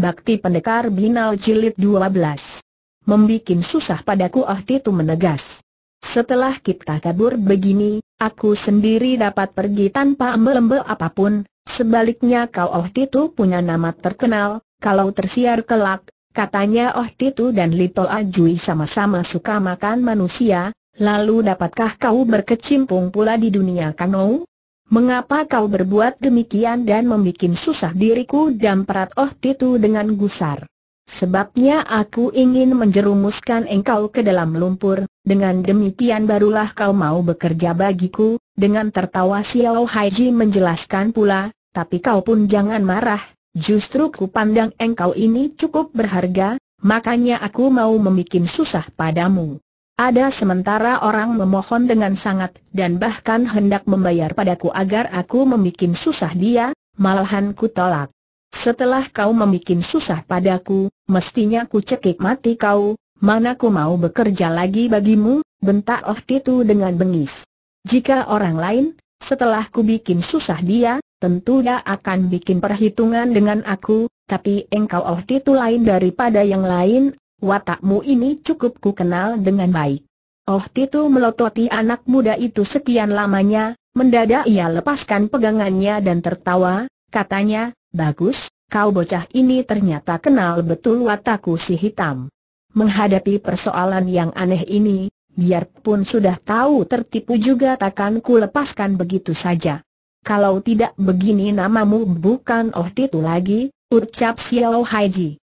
Bakti Pendekar Binal Jilid 12. Membikin susah padaku Ah Titu menegas. Setelah kita kabur begini, aku sendiri dapat pergi tanpa embe-embe apapun, sebaliknya kau Oh Titu punya nama terkenal, kalau tersiar kelak, katanya Oh Titu dan little Ajui sama-sama suka makan manusia, lalu dapatkah kau berkecimpung pula di dunia kano? Mengapa kau berbuat demikian dan membuat susah diriku dan perat oh titu dengan gusar? Sebabnya aku ingin menjerumuskan engkau ke dalam lumpur, dengan demikian barulah kau mau bekerja bagiku, dengan tertawa Xiao Haiji menjelaskan pula, tapi kau pun jangan marah, justru ku pandang engkau ini cukup berharga, makanya aku mau membuat susah padamu. Ada sementara orang memohon dengan sangat, dan bahkan hendak membayar padaku agar aku membuat susah dia, malahan ku tolak. Setelah kau membuat susah padaku, mestinya ku cekik mati kau, mana ku mau bekerja lagi bagimu, bentak Oh Titu dengan bengis. Jika orang lain, setelah ku bikin susah dia, tentu dia akan bikin perhitungan dengan aku, tapi engkau Oh Titu lain daripada yang lain, watakmu ini cukup ku kenal dengan baik. Oh Titu melototi anak muda itu sekian lamanya, mendadak ia lepaskan pegangannya dan tertawa, katanya, bagus, kau bocah ini ternyata kenal betul watakku si hitam. Menghadapi persoalan yang aneh ini, biarpun sudah tahu tertipu juga takkan ku lepaskan begitu saja. Kalau tidak begini namamu bukan Oh Titu lagi, ucap Xiao Haiji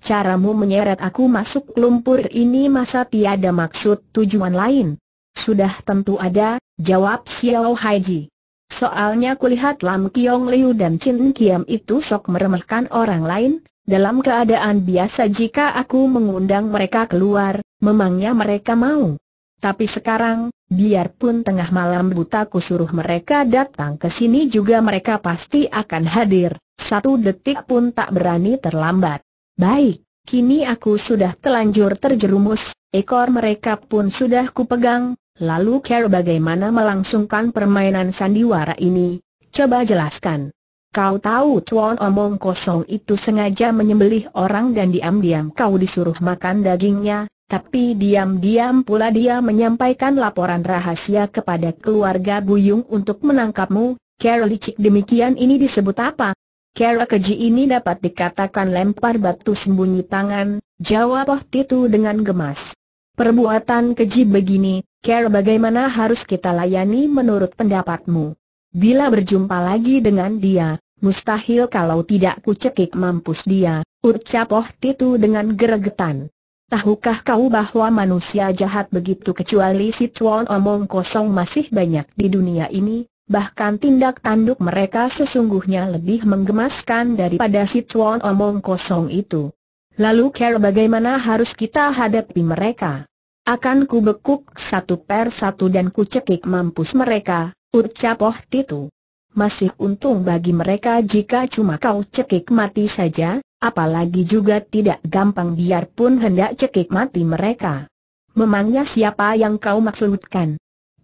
caramu menyeret aku masuk lumpur ini masa tiada maksud tujuan lain? Sudah tentu ada, jawab Xiao Haiji. Soalnya kulihat Lam Kiong Liu dan Chin Kiam itu sok meremehkan orang lain, dalam keadaan biasa jika aku mengundang mereka keluar, memangnya mereka mau. Tapi sekarang, biarpun tengah malam buta suruh mereka datang ke sini juga mereka pasti akan hadir, satu detik pun tak berani terlambat. Baik, kini aku sudah telanjur terjerumus, ekor mereka pun sudah kupegang, lalu care bagaimana melangsungkan permainan sandiwara ini, coba jelaskan. Kau tahu tuan omong kosong itu sengaja menyembelih orang dan diam-diam kau disuruh makan dagingnya, tapi diam-diam pula dia menyampaikan laporan rahasia kepada keluarga Buyung untuk menangkapmu, Care licik demikian ini disebut apa? Kera keji ini dapat dikatakan lempar batu sembunyi tangan, jawab Oh Titu dengan gemas. Perbuatan keji begini, Kera bagaimana harus kita layani menurut pendapatmu? Bila berjumpa lagi dengan dia, mustahil kalau tidak kucekik mampus dia, ucap Oh Titu dengan geregetan. Tahukah kau bahwa manusia jahat begitu kecuali si Tuan Omong Kosong masih banyak di dunia ini? bahkan tindak tanduk mereka sesungguhnya lebih menggemaskan daripada si tuan omong kosong itu. Lalu care bagaimana harus kita hadapi mereka? Akan ku bekuk satu per satu dan ku cekik mampus mereka, ucap Oh Titu. Masih untung bagi mereka jika cuma kau cekik mati saja, apalagi juga tidak gampang biarpun hendak cekik mati mereka. Memangnya siapa yang kau maksudkan?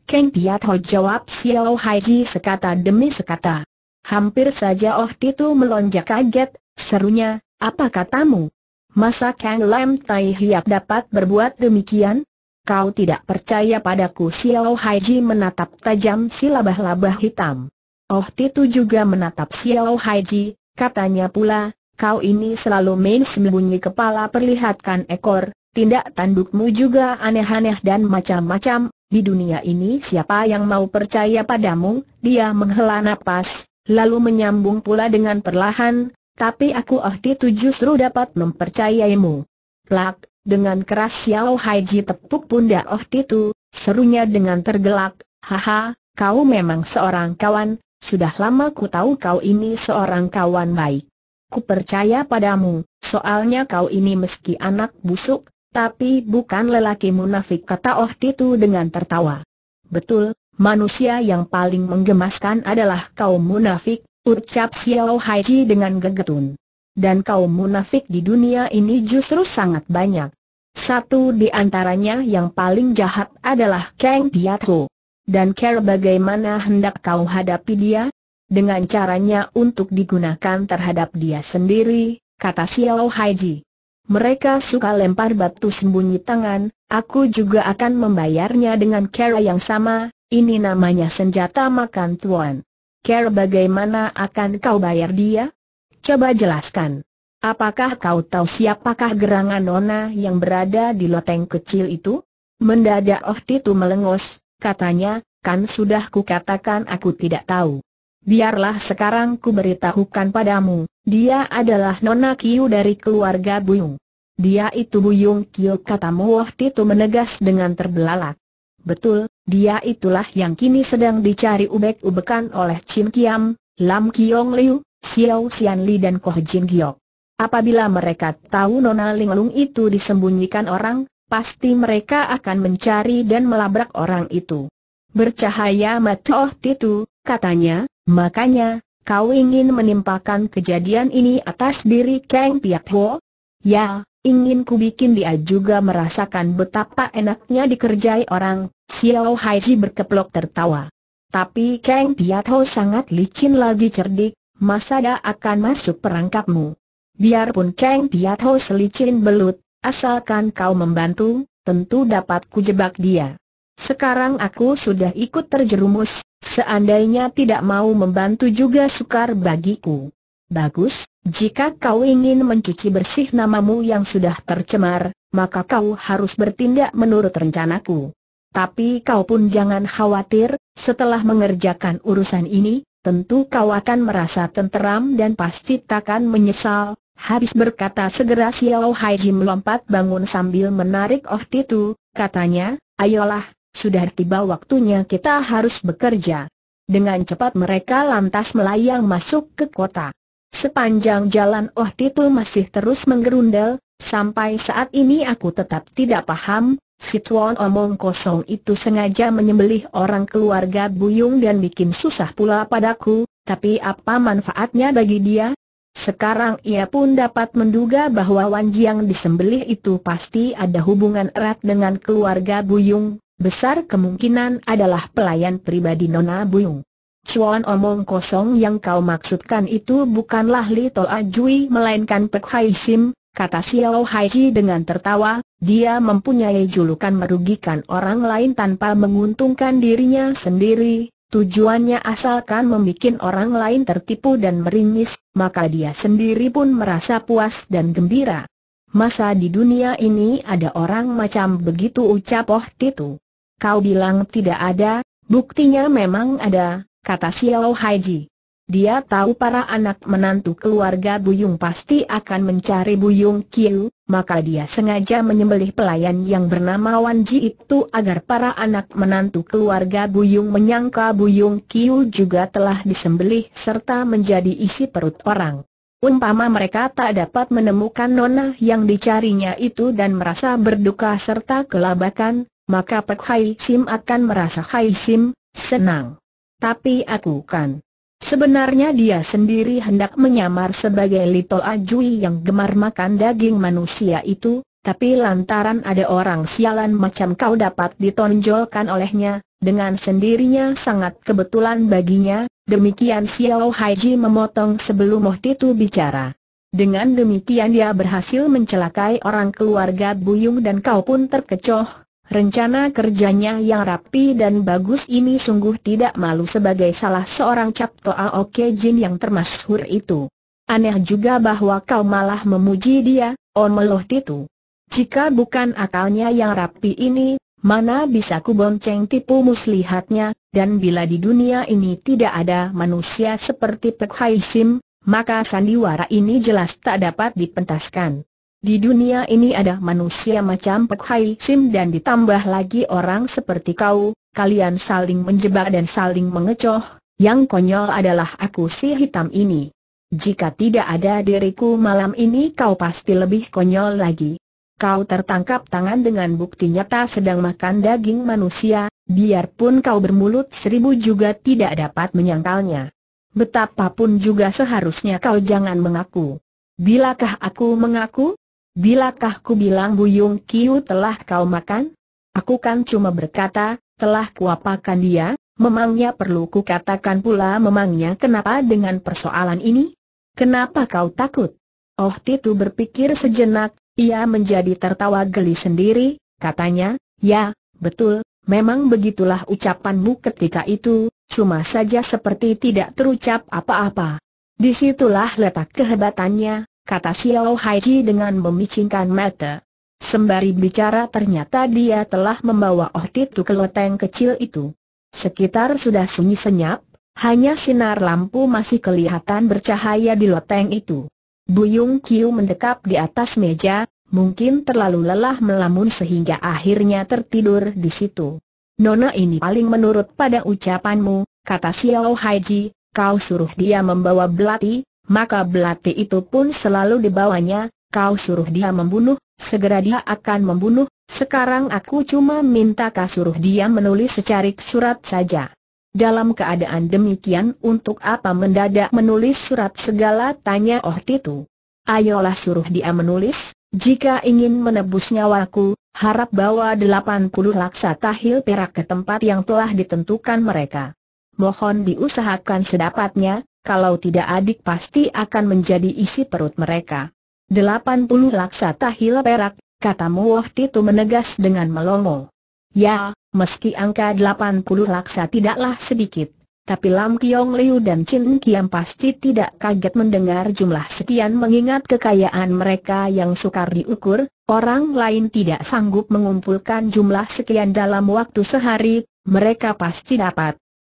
Kang Ho jawab Xiao Haiji sekata demi sekata. Hampir saja Oh Titu melonjak kaget, serunya, apa katamu? Masa Kang Lam Tai Hiap dapat berbuat demikian? Kau tidak percaya padaku Xiao Haiji menatap tajam si labah-labah hitam. Oh Titu juga menatap Xiao Haiji, katanya pula, kau ini selalu main sembunyi kepala perlihatkan ekor, tindak tandukmu juga aneh-aneh dan macam-macam, di dunia ini siapa yang mau percaya padamu, dia menghela nafas, lalu menyambung pula dengan perlahan, tapi aku oh itu justru dapat mempercayaimu. Plak, dengan keras Xiao Haiji tepuk pundak oh itu, serunya dengan tergelak, haha, kau memang seorang kawan, sudah lama ku tahu kau ini seorang kawan baik. Ku percaya padamu, soalnya kau ini meski anak busuk, tapi bukan lelaki munafik kata Oh Titu dengan tertawa. Betul, manusia yang paling menggemaskan adalah kaum munafik, ucap Xiao Haiji dengan gegetun. Dan kaum munafik di dunia ini justru sangat banyak. Satu di antaranya yang paling jahat adalah Kang Piatho. Dan care bagaimana hendak kau hadapi dia? Dengan caranya untuk digunakan terhadap dia sendiri, kata Xiao Haiji. Mereka suka lempar batu sembunyi tangan, aku juga akan membayarnya dengan cara yang sama, ini namanya senjata makan tuan. Cara bagaimana akan kau bayar dia? Coba jelaskan. Apakah kau tahu siapakah gerangan Nona yang berada di loteng kecil itu? Mendadak Oh Titu melengos, katanya, kan sudah kukatakan aku tidak tahu. Biarlah sekarang ku beritahukan padamu, dia adalah Nona Kiu dari keluarga Buyung. Dia itu Buyung Kiu kata Muoh Tito menegas dengan terbelalak. Betul, dia itulah yang kini sedang dicari ubek-ubekan oleh Chin Kiam, Lam Kiong Liu, Xiao Xian Li dan Koh Jin Giok. Apabila mereka tahu Nona Linglung itu disembunyikan orang, pasti mereka akan mencari dan melabrak orang itu. Bercahaya mata Oh Titu, katanya, makanya, Kau ingin menimpakan kejadian ini atas diri Kang Piak Ho? Ya, ingin ku bikin dia juga merasakan betapa enaknya dikerjai orang, Xiao Haiji berkeplok tertawa. Tapi Kang Piak Ho sangat licin lagi cerdik, masa dia akan masuk perangkapmu. Biarpun Kang Piak Ho selicin belut, asalkan kau membantu, tentu dapat kujebak dia. Sekarang aku sudah ikut terjerumus, Seandainya tidak mau membantu juga sukar bagiku. Bagus, jika kau ingin mencuci bersih namamu yang sudah tercemar, maka kau harus bertindak menurut rencanaku. Tapi kau pun jangan khawatir, setelah mengerjakan urusan ini, tentu kau akan merasa tenteram dan pasti takkan menyesal. Habis berkata segera Xiao Haiji melompat bangun sambil menarik Oh Titu, katanya, ayolah, sudah tiba waktunya kita harus bekerja. Dengan cepat mereka lantas melayang masuk ke kota. Sepanjang jalan Oh Titu masih terus menggerundel, sampai saat ini aku tetap tidak paham, si Tuan Omong Kosong itu sengaja menyembelih orang keluarga Buyung dan bikin susah pula padaku, tapi apa manfaatnya bagi dia? Sekarang ia pun dapat menduga bahwa Wan Jiang disembelih itu pasti ada hubungan erat dengan keluarga Buyung, besar kemungkinan adalah pelayan pribadi Nona Buyung. Cuan omong kosong yang kau maksudkan itu bukanlah Li Toa Jui melainkan Pek Hai Sim, kata Xiao Hai Ji dengan tertawa, dia mempunyai julukan merugikan orang lain tanpa menguntungkan dirinya sendiri, Tujuannya asalkan membuat orang lain tertipu dan meringis, maka dia sendiri pun merasa puas dan gembira. Masa di dunia ini ada orang macam begitu ucap Oh Titu. Kau bilang tidak ada, buktinya memang ada, kata Xiao Haiji. Dia tahu para anak menantu keluarga Buyung pasti akan mencari Buyung Kiu, maka dia sengaja menyembelih pelayan yang bernama Wan Ji itu agar para anak menantu keluarga Buyung menyangka Buyung Kiu juga telah disembelih serta menjadi isi perut orang. Umpama mereka tak dapat menemukan nona yang dicarinya itu dan merasa berduka serta kelabakan, maka Pek Hai Sim akan merasa Hai Sim, senang. Tapi aku kan. Sebenarnya dia sendiri hendak menyamar sebagai Lito Ajui yang gemar makan daging manusia itu, tapi lantaran ada orang sialan macam kau dapat ditonjolkan olehnya, dengan sendirinya sangat kebetulan baginya, demikian Xiao Haiji memotong sebelum Moh Titu bicara. Dengan demikian dia berhasil mencelakai orang keluarga Buyung dan kau pun terkecoh, Rencana kerjanya yang rapi dan bagus ini sungguh tidak malu sebagai salah seorang cap Toa Oke Jin yang termasyhur itu. Aneh juga bahwa kau malah memuji dia, Omeloh oh Titu. Jika bukan akalnya yang rapi ini, mana bisa ku bonceng tipu muslihatnya, dan bila di dunia ini tidak ada manusia seperti Pek Hai Sim, maka sandiwara ini jelas tak dapat dipentaskan. Di dunia ini ada manusia macam Pek Hai Sim dan ditambah lagi orang seperti kau, kalian saling menjebak dan saling mengecoh, yang konyol adalah aku si hitam ini. Jika tidak ada diriku malam ini kau pasti lebih konyol lagi. Kau tertangkap tangan dengan bukti nyata sedang makan daging manusia, biarpun kau bermulut seribu juga tidak dapat menyangkalnya. Betapapun juga seharusnya kau jangan mengaku. Bilakah aku mengaku? Bilakah ku bilang Buyung Kiu telah kau makan? Aku kan cuma berkata, telah kuapakan dia, memangnya perlu ku katakan pula memangnya kenapa dengan persoalan ini? Kenapa kau takut? Oh Titu berpikir sejenak, ia menjadi tertawa geli sendiri, katanya, ya, betul, memang begitulah ucapanmu ketika itu, cuma saja seperti tidak terucap apa-apa. Disitulah letak kehebatannya, kata Xiao Haiji dengan memicingkan mata. Sembari bicara ternyata dia telah membawa Oh Titu ke loteng kecil itu. Sekitar sudah sunyi senyap, hanya sinar lampu masih kelihatan bercahaya di loteng itu. Buyung Kiu mendekap di atas meja, mungkin terlalu lelah melamun sehingga akhirnya tertidur di situ. Nona ini paling menurut pada ucapanmu, kata Xiao Haiji, kau suruh dia membawa belati, maka belati itu pun selalu dibawanya, kau suruh dia membunuh, segera dia akan membunuh, sekarang aku cuma minta kau suruh dia menulis secarik surat saja. Dalam keadaan demikian untuk apa mendadak menulis surat segala tanya Oh Titu. Ayolah suruh dia menulis, jika ingin menebus nyawaku, harap bawa 80 laksa tahil perak ke tempat yang telah ditentukan mereka. Mohon diusahakan sedapatnya, kalau tidak adik pasti akan menjadi isi perut mereka. 80 laksa tahila perak, kata Muoh Titu menegas dengan melongo. Ya, meski angka 80 laksa tidaklah sedikit, tapi Lam Kiong Liu dan Chin Kiam pasti tidak kaget mendengar jumlah sekian mengingat kekayaan mereka yang sukar diukur, orang lain tidak sanggup mengumpulkan jumlah sekian dalam waktu sehari, mereka pasti dapat.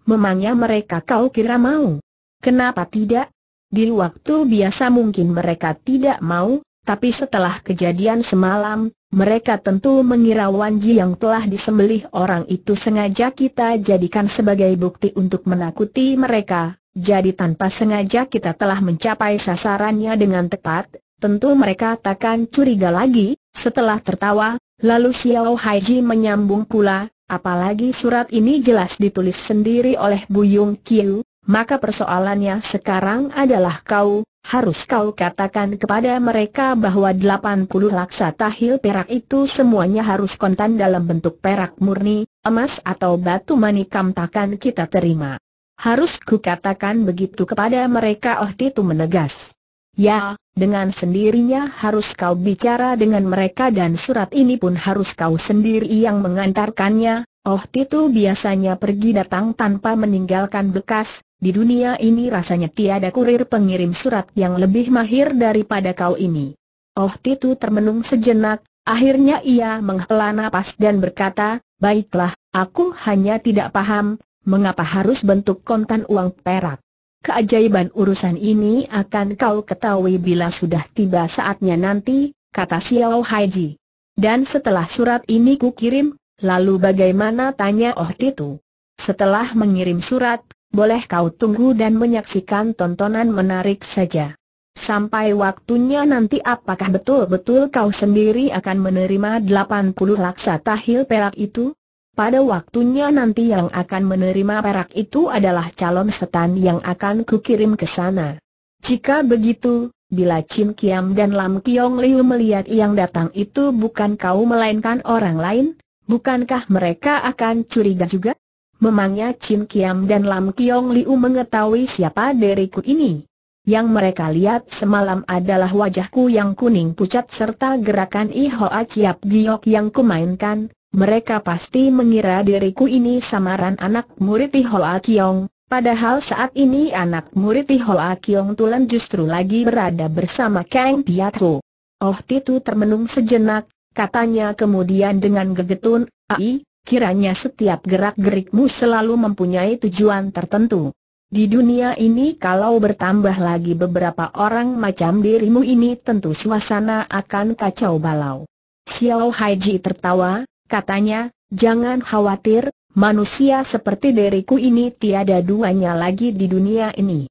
Memangnya mereka kau kira mau? Kenapa tidak? Di waktu biasa mungkin mereka tidak mau, tapi setelah kejadian semalam, mereka tentu mengira Wan yang telah disembelih orang itu sengaja kita jadikan sebagai bukti untuk menakuti mereka, jadi tanpa sengaja kita telah mencapai sasarannya dengan tepat, tentu mereka takkan curiga lagi, setelah tertawa, lalu Xiao Haiji menyambung pula, apalagi surat ini jelas ditulis sendiri oleh Bu Buyung Kiu, maka persoalannya sekarang adalah kau, harus kau katakan kepada mereka bahwa 80 laksa tahil perak itu semuanya harus kontan dalam bentuk perak murni, emas atau batu manikam takkan kita terima. Harus ku katakan begitu kepada mereka Oh Titu menegas. Ya, dengan sendirinya harus kau bicara dengan mereka dan surat ini pun harus kau sendiri yang mengantarkannya, Oh Titu biasanya pergi datang tanpa meninggalkan bekas, di dunia ini rasanya tiada kurir pengirim surat yang lebih mahir daripada kau ini. Oh Titu termenung sejenak, akhirnya ia menghela nafas dan berkata, Baiklah, aku hanya tidak paham, mengapa harus bentuk kontan uang perak. Keajaiban urusan ini akan kau ketahui bila sudah tiba saatnya nanti, kata Xiao Haiji. Dan setelah surat ini kukirim, Lalu bagaimana tanya Oh Titu? Setelah mengirim surat, boleh kau tunggu dan menyaksikan tontonan menarik saja. Sampai waktunya nanti apakah betul-betul kau sendiri akan menerima 80 laksa tahil perak itu? Pada waktunya nanti yang akan menerima perak itu adalah calon setan yang akan kukirim ke sana. Jika begitu, bila Chin Kiam dan Lam Kiong Liu melihat yang datang itu bukan kau melainkan orang lain, Bukankah mereka akan curiga juga? Memangnya Chin Kiam dan Lam Kiong Liu mengetahui siapa diriku ini? Yang mereka lihat semalam adalah wajahku yang kuning pucat serta gerakan Ihoa aciap Giok yang kumainkan, mereka pasti mengira diriku ini samaran anak murid Ihoa Kiong, Padahal saat ini anak murid iho Kiong Tulen justru lagi berada bersama Kang Piatu. Oh Titu termenung sejenak, Katanya kemudian dengan gegetun, Ai, kiranya setiap gerak-gerikmu selalu mempunyai tujuan tertentu. Di dunia ini kalau bertambah lagi beberapa orang macam dirimu ini tentu suasana akan kacau balau. Xiao Haiji tertawa, katanya, jangan khawatir, manusia seperti diriku ini tiada duanya lagi di dunia ini.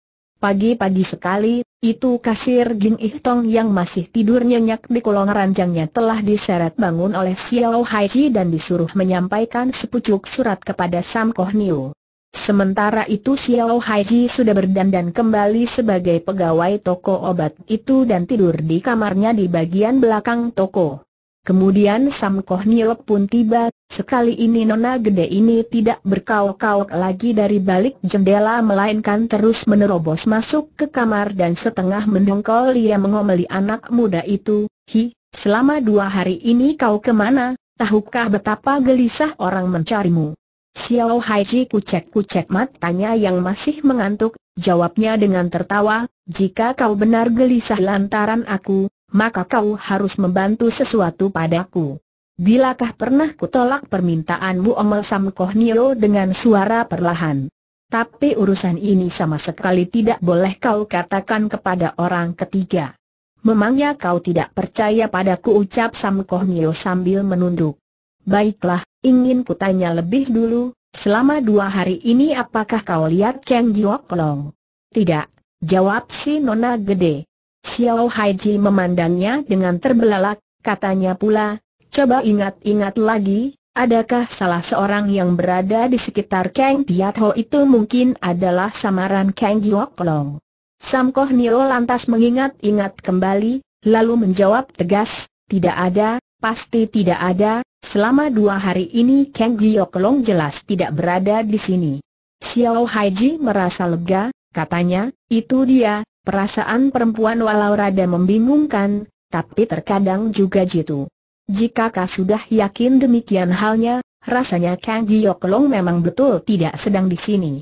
Pagi-pagi sekali, itu kasir Jing Ih yang masih tidur nyenyak di kolong ranjangnya telah diseret bangun oleh Xiao Hai dan disuruh menyampaikan sepucuk surat kepada Sam Koh Niu. Sementara itu Xiao Hai sudah berdandan kembali sebagai pegawai toko obat itu dan tidur di kamarnya di bagian belakang toko. Kemudian Sam Kohnil pun tiba, sekali ini nona gede ini tidak berkauk-kauk lagi dari balik jendela melainkan terus menerobos masuk ke kamar dan setengah mendongkol ia mengomeli anak muda itu, Hi, selama dua hari ini kau kemana, tahukah betapa gelisah orang mencarimu? Xiao Haiji kucek-kucek matanya yang masih mengantuk, jawabnya dengan tertawa, jika kau benar gelisah lantaran aku, maka kau harus membantu sesuatu padaku. Bilakah pernah kutolak permintaanmu Omel Sam Kohnio dengan suara perlahan? Tapi urusan ini sama sekali tidak boleh kau katakan kepada orang ketiga. Memangnya kau tidak percaya padaku ucap Sam Kohnio sambil menunduk. Baiklah, ingin kutanya lebih dulu, selama dua hari ini apakah kau lihat Kang Jiok Long? Tidak, jawab si Nona Gede. Xiao Haiji memandangnya dengan terbelalak, katanya pula, coba ingat-ingat lagi, adakah salah seorang yang berada di sekitar Kang Tiat Ho itu mungkin adalah samaran Kang Giok Long? Sam Koh Nio lantas mengingat-ingat kembali, lalu menjawab tegas, tidak ada, pasti tidak ada, selama dua hari ini Kang Giok Long jelas tidak berada di sini. Xiao Haiji merasa lega, katanya, itu dia, Perasaan perempuan walau rada membingungkan, tapi terkadang juga jitu. Jika kau sudah yakin demikian halnya, rasanya Kang Gioklong memang betul tidak sedang di sini.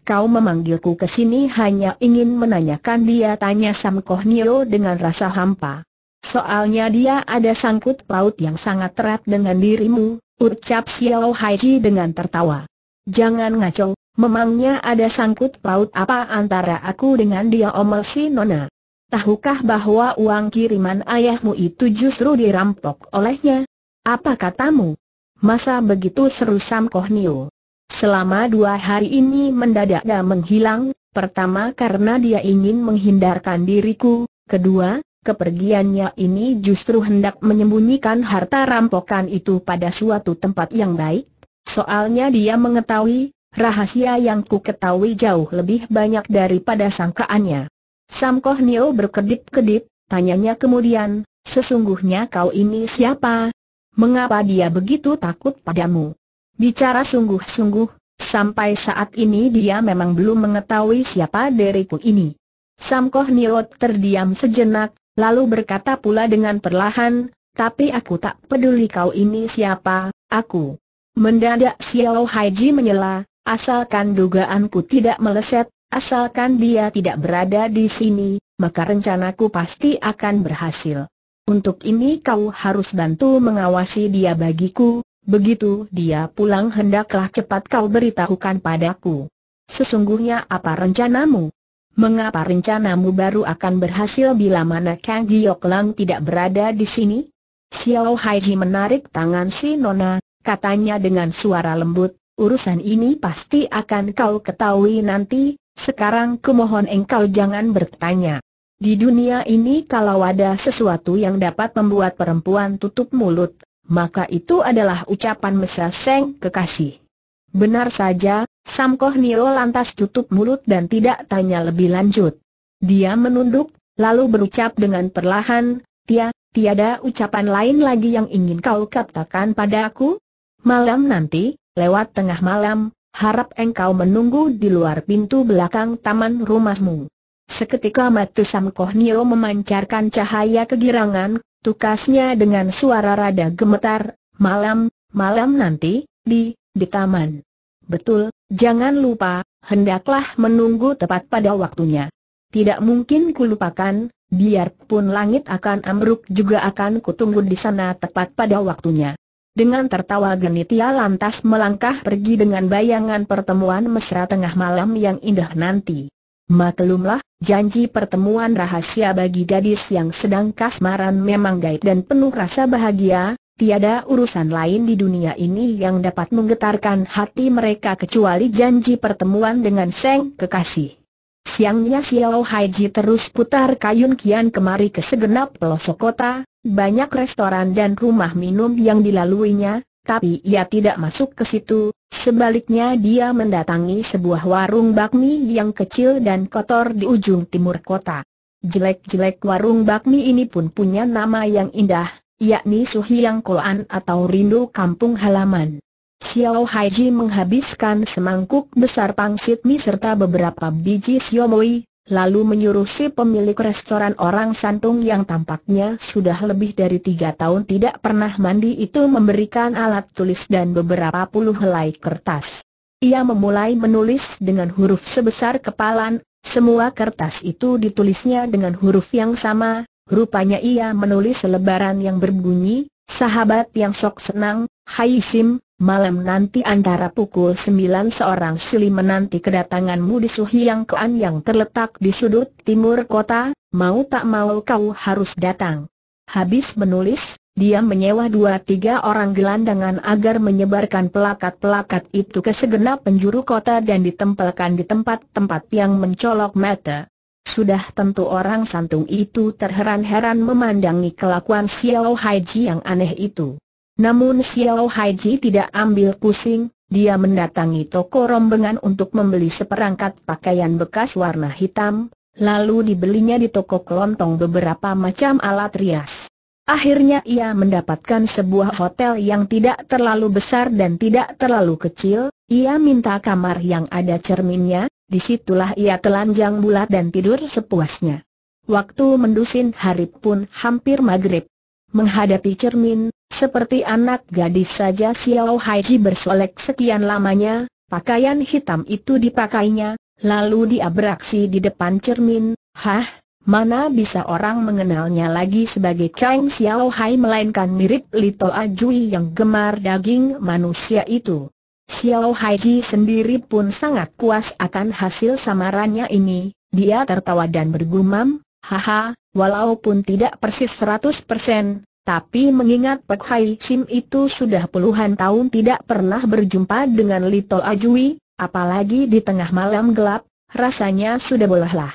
Kau memanggilku ke sini hanya ingin menanyakan dia tanya Sam Koh Nio dengan rasa hampa. Soalnya dia ada sangkut paut yang sangat erat dengan dirimu, ucap Xiao Haiji dengan tertawa. Jangan ngacong, memangnya ada sangkut paut apa antara aku dengan dia omel si Nona? Tahukah bahwa uang kiriman ayahmu itu justru dirampok olehnya? Apa katamu? Masa begitu seru Sam Kohnio. Selama dua hari ini mendadak dia menghilang, pertama karena dia ingin menghindarkan diriku, kedua, kepergiannya ini justru hendak menyembunyikan harta rampokan itu pada suatu tempat yang baik, Soalnya dia mengetahui, rahasia yang ku ketahui jauh lebih banyak daripada sangkaannya. Samkoh Koh Nio berkedip-kedip, tanyanya kemudian, sesungguhnya kau ini siapa? Mengapa dia begitu takut padamu? Bicara sungguh-sungguh, sampai saat ini dia memang belum mengetahui siapa diriku ini. Samkoh Koh Nio terdiam sejenak, lalu berkata pula dengan perlahan, tapi aku tak peduli kau ini siapa, aku Mendadak Xiao Haiji menyela, asalkan dugaanku tidak meleset, asalkan dia tidak berada di sini, maka rencanaku pasti akan berhasil. Untuk ini kau harus bantu mengawasi dia bagiku, begitu dia pulang hendaklah cepat kau beritahukan padaku. Sesungguhnya apa rencanamu? Mengapa rencanamu baru akan berhasil bila mana Kang Giok Lang tidak berada di sini? Xiao Haiji menarik tangan si Nona, katanya dengan suara lembut, urusan ini pasti akan kau ketahui nanti, sekarang kumohon engkau jangan bertanya. Di dunia ini kalau ada sesuatu yang dapat membuat perempuan tutup mulut, maka itu adalah ucapan Mesa Seng kekasih. Benar saja, Samkoh Nio lantas tutup mulut dan tidak tanya lebih lanjut. Dia menunduk, lalu berucap dengan perlahan, Tia, tiada ucapan lain lagi yang ingin kau katakan padaku? Malam nanti, lewat tengah malam, harap engkau menunggu di luar pintu belakang taman rumahmu. Seketika mata Samkoh Nio memancarkan cahaya kegirangan, tukasnya dengan suara rada gemetar, malam, malam nanti, di, di taman. Betul, jangan lupa, hendaklah menunggu tepat pada waktunya. Tidak mungkin kulupakan, biarpun langit akan ambruk juga akan kutunggu di sana tepat pada waktunya. Dengan tertawa genit ia lantas melangkah pergi dengan bayangan pertemuan mesra tengah malam yang indah nanti. Maklumlah, janji pertemuan rahasia bagi gadis yang sedang kasmaran memang gaib dan penuh rasa bahagia, tiada urusan lain di dunia ini yang dapat menggetarkan hati mereka kecuali janji pertemuan dengan Seng Kekasih. Siangnya Xiao Haiji terus putar kayun kian kemari ke segenap pelosok kota, banyak restoran dan rumah minum yang dilaluinya, tapi ia tidak masuk ke situ, sebaliknya dia mendatangi sebuah warung bakmi yang kecil dan kotor di ujung timur kota. Jelek-jelek warung bakmi ini pun punya nama yang indah, yakni Suhiang Koan atau Rindu Kampung Halaman. Xiao Haiji menghabiskan semangkuk besar pangsit mie serta beberapa biji siomoi, lalu menyuruh si pemilik restoran orang santung yang tampaknya sudah lebih dari tiga tahun tidak pernah mandi itu memberikan alat tulis dan beberapa puluh helai kertas. Ia memulai menulis dengan huruf sebesar kepalan, semua kertas itu ditulisnya dengan huruf yang sama, rupanya ia menulis selebaran yang berbunyi, sahabat yang sok senang, Hai Sim, Malam nanti antara pukul sembilan seorang Suli menanti kedatanganmu di yang kean yang terletak di sudut timur kota, mau tak mau kau harus datang. Habis menulis, dia menyewa dua tiga orang gelandangan agar menyebarkan pelakat-pelakat itu ke segenap penjuru kota dan ditempelkan di tempat-tempat yang mencolok mata. Sudah tentu orang santung itu terheran-heran memandangi kelakuan Xiao Haiji yang aneh itu. Namun Xiao Haiji tidak ambil pusing, dia mendatangi toko rombongan untuk membeli seperangkat pakaian bekas warna hitam, lalu dibelinya di toko kelontong beberapa macam alat rias. Akhirnya ia mendapatkan sebuah hotel yang tidak terlalu besar dan tidak terlalu kecil, ia minta kamar yang ada cerminnya, disitulah ia telanjang bulat dan tidur sepuasnya. Waktu mendusin hari pun hampir maghrib. Menghadapi cermin, seperti anak gadis saja Xiao Haiji bersolek sekian lamanya, pakaian hitam itu dipakainya, lalu dia beraksi di depan cermin, hah, mana bisa orang mengenalnya lagi sebagai Kang Xiao Hai melainkan mirip Lito Ajui yang gemar daging manusia itu. Xiao Haiji sendiri pun sangat puas akan hasil samarannya ini, dia tertawa dan bergumam, haha, walaupun tidak persis 100%, tapi mengingat Pek Hai Sim itu sudah puluhan tahun tidak pernah berjumpa dengan Lito Ajui, apalagi di tengah malam gelap, rasanya sudah bolehlah.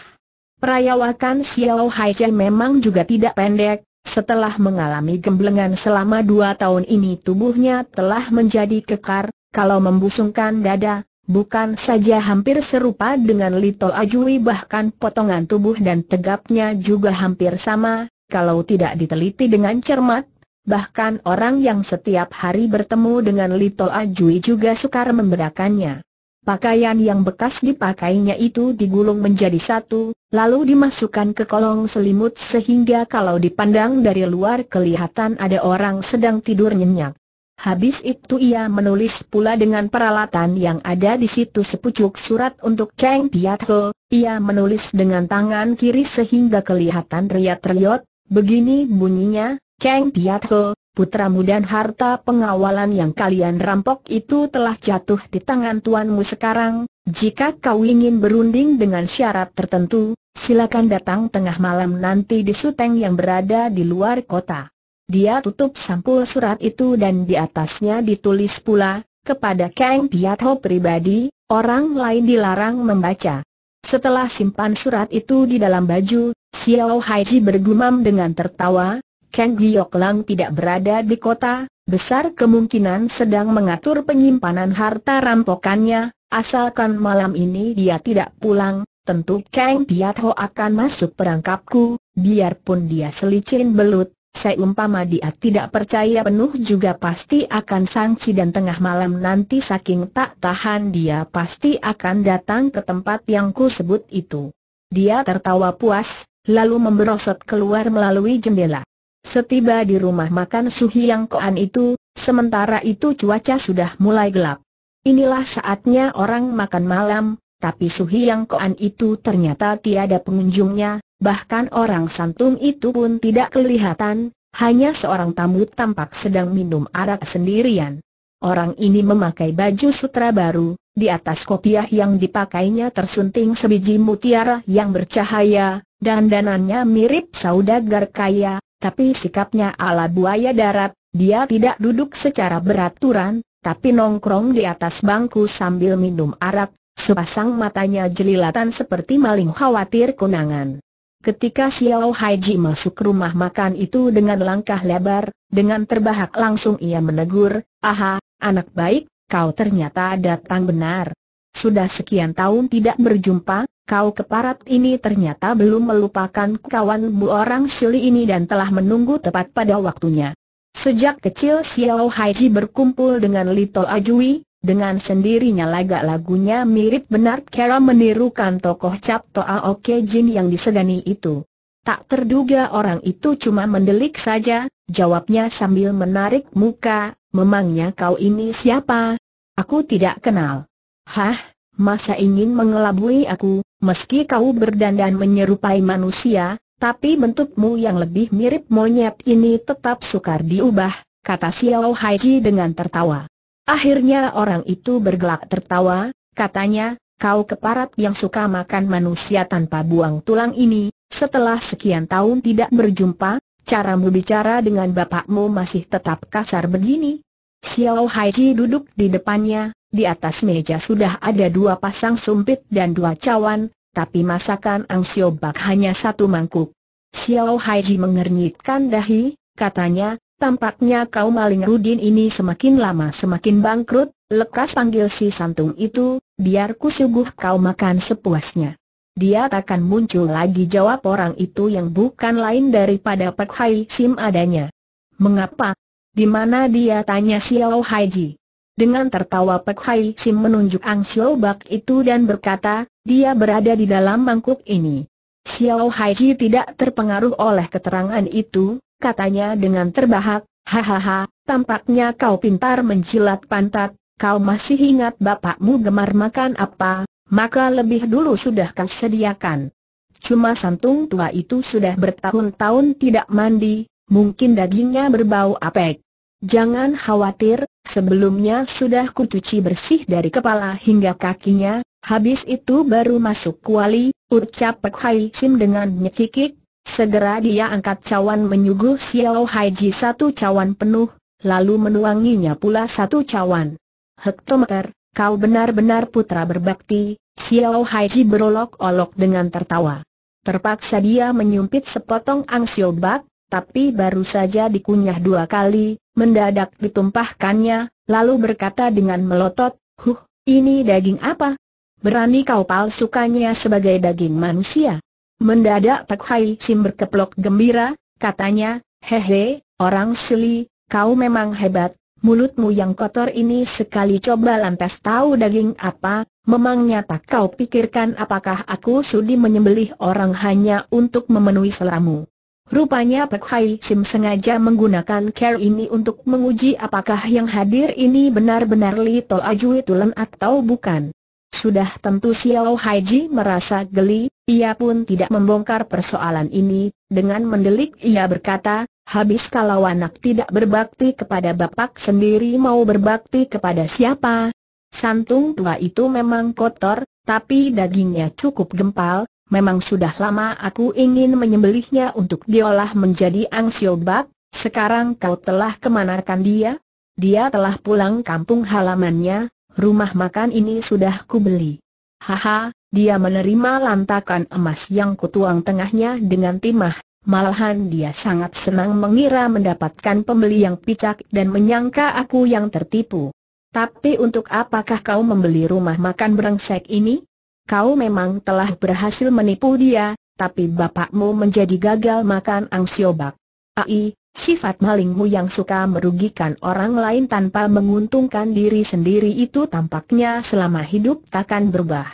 Perayawakan Xiao Hai Chen memang juga tidak pendek, setelah mengalami gemblengan selama dua tahun ini tubuhnya telah menjadi kekar, kalau membusungkan dada, bukan saja hampir serupa dengan Little Ajui bahkan potongan tubuh dan tegapnya juga hampir sama, kalau tidak diteliti dengan cermat, bahkan orang yang setiap hari bertemu dengan Lito Ajui juga sukar memberakannya. Pakaian yang bekas dipakainya itu digulung menjadi satu, lalu dimasukkan ke kolong selimut sehingga kalau dipandang dari luar kelihatan ada orang sedang tidur nyenyak. Habis itu ia menulis pula dengan peralatan yang ada di situ sepucuk surat untuk Kang Piat Ia menulis dengan tangan kiri sehingga kelihatan riat-riot, Begini bunyinya, Kang Piatko, putramu dan harta pengawalan yang kalian rampok itu telah jatuh di tangan tuanmu sekarang, jika kau ingin berunding dengan syarat tertentu, silakan datang tengah malam nanti di suteng yang berada di luar kota. Dia tutup sampul surat itu dan di atasnya ditulis pula, kepada Kang Ho pribadi, orang lain dilarang membaca. Setelah simpan surat itu di dalam baju, Xiao Haiji bergumam dengan tertawa, Kang Giok Lang tidak berada di kota, besar kemungkinan sedang mengatur penyimpanan harta rampokannya, asalkan malam ini dia tidak pulang, tentu Kang Piat Ho akan masuk perangkapku, biarpun dia selicin belut, saya umpama dia tidak percaya penuh juga pasti akan sangsi dan tengah malam nanti saking tak tahan dia pasti akan datang ke tempat yang ku sebut itu. Dia tertawa puas, lalu memberosot keluar melalui jendela. Setiba di rumah makan Suhi yang koan itu, sementara itu cuaca sudah mulai gelap. Inilah saatnya orang makan malam, tapi Suhi yang koan itu ternyata tiada pengunjungnya, bahkan orang santung itu pun tidak kelihatan, hanya seorang tamu tampak sedang minum arak sendirian. Orang ini memakai baju sutra baru, di atas kopiah yang dipakainya tersunting sebiji mutiara yang bercahaya, dan danannya mirip saudagar kaya, tapi sikapnya ala buaya darat, dia tidak duduk secara beraturan, tapi nongkrong di atas bangku sambil minum arak, sepasang matanya jelilatan seperti maling khawatir kunangan. Ketika Xiao Haiji masuk rumah makan itu dengan langkah lebar, dengan terbahak langsung ia menegur, Aha, anak baik, kau ternyata datang benar. Sudah sekian tahun tidak berjumpa, kau keparat ini ternyata belum melupakan kawanmu orang Sili ini dan telah menunggu tepat pada waktunya. Sejak kecil Xiao Haiji berkumpul dengan Little Ajui, dengan sendirinya lagak lagunya mirip benar kera menirukan tokoh Cap Toa Oke Jin yang disegani itu. Tak terduga orang itu cuma mendelik saja, jawabnya sambil menarik muka, memangnya kau ini siapa? Aku tidak kenal. Hah, masa ingin mengelabui aku, meski kau berdandan menyerupai manusia, tapi bentukmu yang lebih mirip monyet ini tetap sukar diubah, kata Xiao Haiji dengan tertawa. Akhirnya orang itu bergelak tertawa, katanya, kau keparat yang suka makan manusia tanpa buang tulang ini, setelah sekian tahun tidak berjumpa, caramu bicara dengan bapakmu masih tetap kasar begini. Xiao Haiji duduk di depannya, di atas meja sudah ada dua pasang sumpit dan dua cawan, tapi masakan Ang Siobak hanya satu mangkuk. Xiao Haiji mengernyitkan dahi, katanya, Tampaknya kau maling Rudin ini semakin lama semakin bangkrut, lekas panggil si santung itu, biar suguh kau makan sepuasnya. Dia takkan muncul lagi jawab orang itu yang bukan lain daripada Pak Hai Sim adanya. Mengapa? Di mana dia tanya Xiao Haji. Ji? Dengan tertawa Pak Hai Sim menunjuk Ang Siu Bak itu dan berkata, dia berada di dalam mangkuk ini. Xiao Haiji tidak terpengaruh oleh keterangan itu, katanya dengan terbahak, hahaha, tampaknya kau pintar mencilat pantat, kau masih ingat bapakmu gemar makan apa, maka lebih dulu sudah kau sediakan. Cuma santung tua itu sudah bertahun-tahun tidak mandi, mungkin dagingnya berbau apek. Jangan khawatir, sebelumnya sudah kucuci bersih dari kepala hingga kakinya, habis itu baru masuk kuali, ucap Pek Hai Sim dengan nyekikik, Segera dia angkat cawan menyuguh Xiao Haiji satu cawan penuh, lalu menuanginya pula satu cawan. Hektometer, kau benar-benar putra berbakti, Xiao Haiji berolok-olok dengan tertawa. Terpaksa dia menyumpit sepotong bak, tapi baru saja dikunyah dua kali, mendadak ditumpahkannya, lalu berkata dengan melotot, Huh, ini daging apa? Berani kau palsukannya sebagai daging manusia? Mendadak Pak Hai Sim berkeplok gembira, katanya, hehe, orang Sili, kau memang hebat, mulutmu yang kotor ini sekali coba lantas tahu daging apa, memangnya tak kau pikirkan apakah aku sudi menyembelih orang hanya untuk memenuhi selamu. Rupanya Pak Hai Sim sengaja menggunakan care ini untuk menguji apakah yang hadir ini benar-benar Lito Ajui Tulen atau bukan. Sudah tentu Xiao Haiji merasa geli, ia pun tidak membongkar persoalan ini, dengan mendelik ia berkata, habis kalau anak tidak berbakti kepada bapak sendiri mau berbakti kepada siapa? Santung tua itu memang kotor, tapi dagingnya cukup gempal, memang sudah lama aku ingin menyembelihnya untuk diolah menjadi angsiobak, sekarang kau telah kemanarkan dia? Dia telah pulang kampung halamannya, rumah makan ini sudah kubeli. Haha, dia menerima lantakan emas yang kutuang tengahnya dengan timah, malahan dia sangat senang mengira mendapatkan pembeli yang picak dan menyangka aku yang tertipu. Tapi untuk apakah kau membeli rumah makan berengsek ini? Kau memang telah berhasil menipu dia, tapi bapakmu menjadi gagal makan angsiobak. Ai, Sifat malingmu yang suka merugikan orang lain tanpa menguntungkan diri sendiri itu tampaknya selama hidup takkan berubah.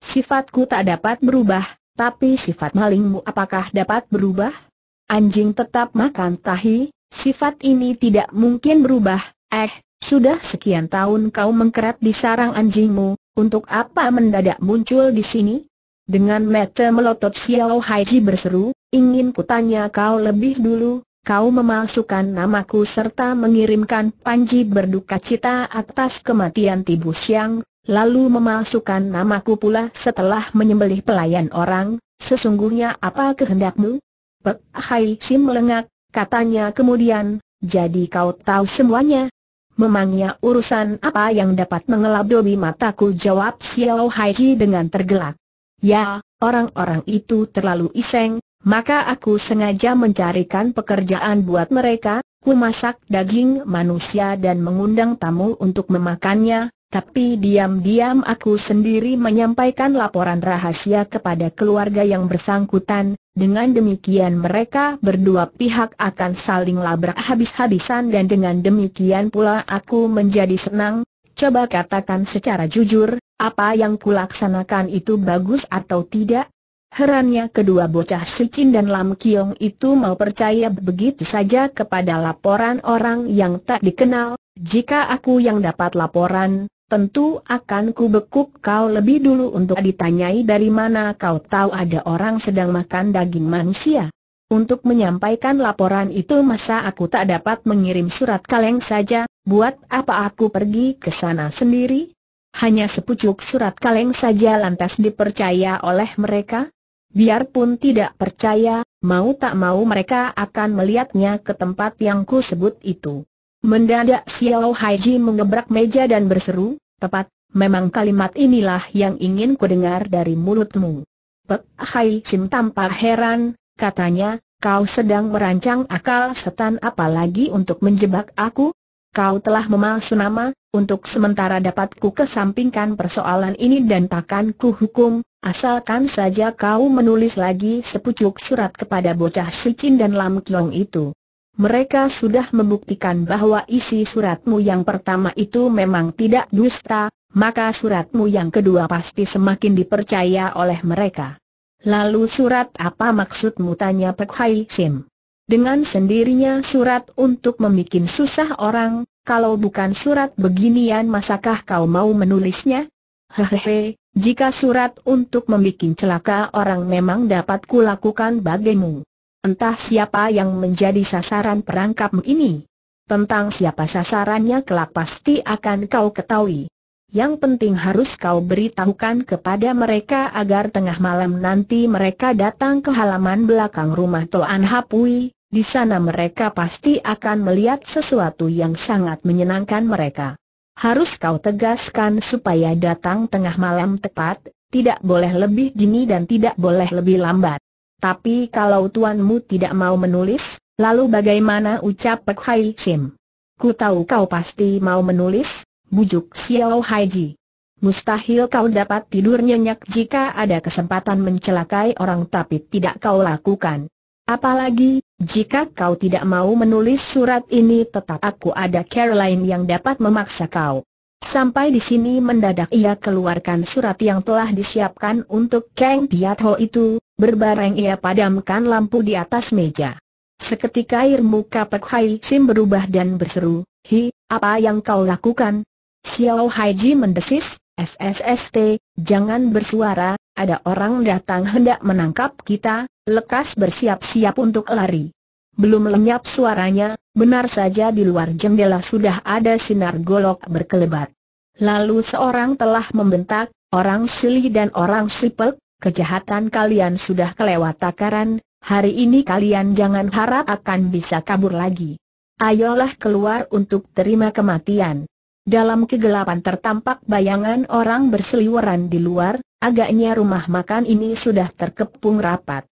Sifatku tak dapat berubah, tapi sifat malingmu apakah dapat berubah? Anjing tetap makan tahi, sifat ini tidak mungkin berubah, eh, sudah sekian tahun kau mengkerat di sarang anjingmu, untuk apa mendadak muncul di sini? Dengan mata melotot Xiao Haiji berseru, ingin kutanya kau lebih dulu, kau memalsukan namaku serta mengirimkan Panji berduka cita atas kematian Tibu Siang, lalu memalsukan namaku pula setelah menyembelih pelayan orang, sesungguhnya apa kehendakmu? Pek Hai Sim lengak, katanya kemudian, jadi kau tahu semuanya? Memangnya urusan apa yang dapat mengelabui mataku jawab Xiao Haiji dengan tergelak. Ya, orang-orang itu terlalu iseng, maka aku sengaja mencarikan pekerjaan buat mereka, Ku masak daging manusia dan mengundang tamu untuk memakannya, tapi diam-diam aku sendiri menyampaikan laporan rahasia kepada keluarga yang bersangkutan, dengan demikian mereka berdua pihak akan saling labrak habis-habisan dan dengan demikian pula aku menjadi senang, coba katakan secara jujur, apa yang kulaksanakan itu bagus atau tidak? Herannya kedua bocah Sicin dan Lam Kiong itu mau percaya begitu saja kepada laporan orang yang tak dikenal, jika aku yang dapat laporan, tentu akan kubekuk kau lebih dulu untuk ditanyai dari mana kau tahu ada orang sedang makan daging manusia. Untuk menyampaikan laporan itu masa aku tak dapat mengirim surat kaleng saja, buat apa aku pergi ke sana sendiri? Hanya sepucuk surat kaleng saja lantas dipercaya oleh mereka? Biarpun tidak percaya, mau tak mau mereka akan melihatnya ke tempat yang ku sebut itu. Mendadak Xiao Haiji mengebrak meja dan berseru, tepat, memang kalimat inilah yang ingin ku dengar dari mulutmu. Pek Hai Sim tampak heran, katanya, kau sedang merancang akal setan apalagi untuk menjebak aku? Kau telah memalsu nama, untuk sementara dapat ku kesampingkan persoalan ini dan takkan ku hukum, Asalkan saja kau menulis lagi sepucuk surat kepada bocah Cin dan Lam Kiong itu. Mereka sudah membuktikan bahwa isi suratmu yang pertama itu memang tidak dusta, maka suratmu yang kedua pasti semakin dipercaya oleh mereka. Lalu surat apa maksudmu tanya Pek Hai Sim? Dengan sendirinya surat untuk membuat susah orang, kalau bukan surat beginian masakah kau mau menulisnya? Hehehe, jika surat untuk membuat celaka orang memang dapat kulakukan bagimu. Entah siapa yang menjadi sasaran perangkapmu ini. Tentang siapa sasarannya kelak pasti akan kau ketahui. Yang penting harus kau beritahukan kepada mereka agar tengah malam nanti mereka datang ke halaman belakang rumah Toan Hapui, di sana mereka pasti akan melihat sesuatu yang sangat menyenangkan mereka. Harus kau tegaskan supaya datang tengah malam tepat, tidak boleh lebih dini dan tidak boleh lebih lambat. Tapi kalau tuanmu tidak mau menulis, lalu bagaimana ucap Pek Hai Sim? Ku tahu kau pasti mau menulis, bujuk Xiao Haiji. Mustahil kau dapat tidur nyenyak jika ada kesempatan mencelakai orang tapi tidak kau lakukan. Apalagi, jika kau tidak mau menulis surat ini tetap aku ada Caroline yang dapat memaksa kau. Sampai di sini mendadak ia keluarkan surat yang telah disiapkan untuk Kang Piat Ho itu, berbareng ia padamkan lampu di atas meja. Seketika air muka Pek Hai Sim berubah dan berseru, Hi, apa yang kau lakukan? Xiao Hai Ji mendesis, SSST, jangan bersuara, ada orang datang hendak menangkap kita, lekas bersiap-siap untuk lari. Belum lenyap suaranya, benar saja di luar jendela sudah ada sinar golok berkelebat. Lalu seorang telah membentak, orang Sili dan orang Sipek, kejahatan kalian sudah kelewat takaran, hari ini kalian jangan harap akan bisa kabur lagi. Ayolah keluar untuk terima kematian. Dalam kegelapan tertampak bayangan orang berseliweran di luar, agaknya rumah makan ini sudah terkepung rapat.